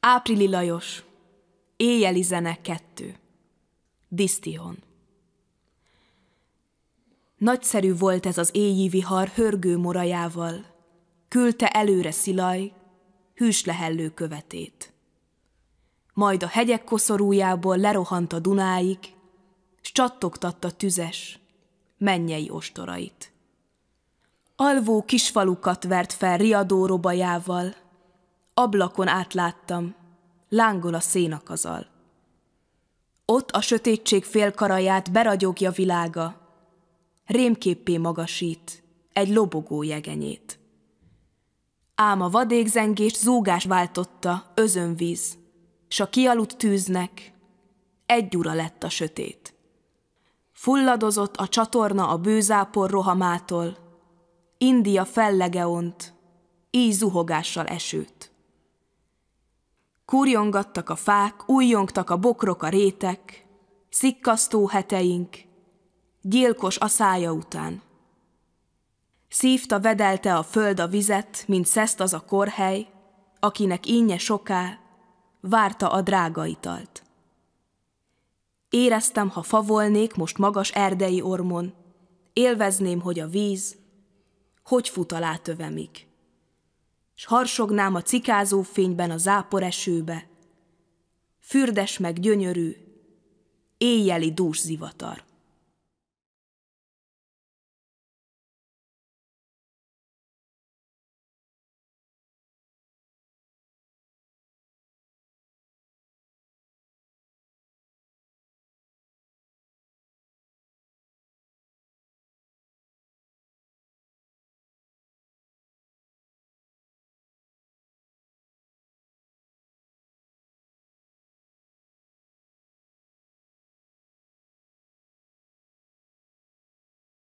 Áprili Lajos Éjjeli zene kettő Disztion Nagyszerű volt ez az éjjí vihar hörgő morajával, küldte előre szilaj, hűs lehellő követét. Majd a hegyek koszorújából lerohant a Dunáig, s csattogtatta tüzes, mennyei ostorait. Alvó kisfalukat vert fel riadó robajával, Ablakon átláttam, lángol a szénakazal. Ott a sötétség félkaraját beragyogja világa, rémképpé magasít egy lobogó jegenyét. Ám a vadégzengés zúgás váltotta özönvíz, s a kialudt tűznek egy ura lett a sötét. Fulladozott a csatorna a bőzápor rohamától, India fellegeont, így zuhogással esőt. Kúrjongattak a fák, újjongtak a bokrok, a rétek, szikkasztó heteink, gyilkos a szája után. Szívta, vedelte a föld a vizet, mint szeszt az a korhely, akinek énje soká, várta a drága italt. Éreztem, ha favolnék most magas erdei ormon, élvezném, hogy a víz, hogy fut alá tövemig s harsognám a cikázó fényben a zápor esőbe. Fürdes meg gyönyörű, éjjeli dús zivatar.